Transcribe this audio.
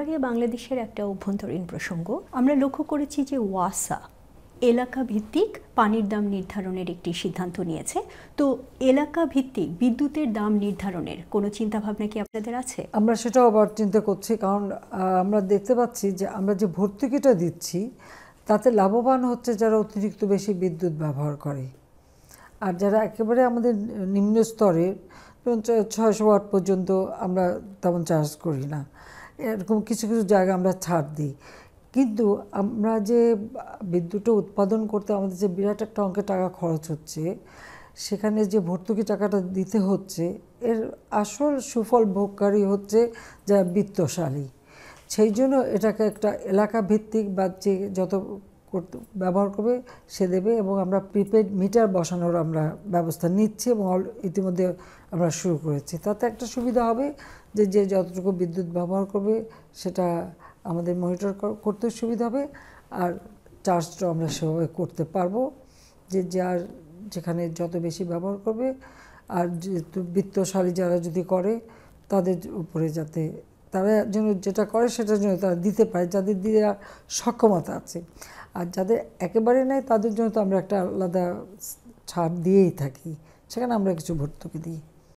এবারে বাংলাদেশের একটা অভ্যন্তরীণ প্রসঙ্গ আমরা লক্ষ্য করেছি যে ওয়াসা এলাকা ভিত্তিক পানির দাম নির্ধারণের একটি সিদ্ধান্ত নিয়েছে তো এলাকা ভিত্তিক বিদ্যুতের দাম নির্ধারণের কোনো ভাবনা কি আপনাদের আছে আমরা সেটাও আবার চিন্তা করছি কারণ আমরা দেখতে পাচ্ছি যে আমরা যে ভর্তুকিটা দিচ্ছি তাতে লাভবান হচ্ছে যারা অতিরিক্ত বেশি বিদ্যুৎ ব্যবহার করে আর যারা একেবারে আমাদের নিম্ন স্তরের ছয়শো ওয়াট পর্যন্ত আমরা তেমন চার্জ করি না এরকম কিছু কিছু জায়গা আমরা ছাড় দিই কিন্তু আমরা যে বিদ্যুৎটা উৎপাদন করতে আমাদের যে বিরাট একটা অঙ্কে টাকা খরচ হচ্ছে সেখানে যে ভর্তুকি টাকাটা দিতে হচ্ছে এর আসল সুফল ভোগকারী হচ্ছে যা বিত্তশালী সেই জন্য এটাকে একটা এলাকা ভিত্তিক বা যে যত করতে ব্যবহার করবে সে দেবে এবং আমরা প্রিপেড মিটার বসানোর আমরা ব্যবস্থা নিচ্ছি এবং ইতিমধ্যে আমরা শুরু করেছি তাতে একটা সুবিধা হবে যে যে যতটুকু বিদ্যুৎ ব্যবহার করবে সেটা আমাদের মনিটর করতে সুবিধা হবে আর চার্জটাও আমরা সেভাবে করতে পারবো যে যার যেখানে যত বেশি ব্যবহার করবে আর যেহেতু বৃত্তশালী যারা যদি করে তাদের উপরে যাতে তারা জন্য যেটা করে সেটার জন্য তারা দিতে পারে যাদের দেওয়ার সক্ষমতা আছে আর যাদের একেবারে নাই তাদের জন্য তো আমরা একটা আলাদা ছাড় দিয়েই থাকি সেখানে আমরা কিছু ভর্তুকি দিই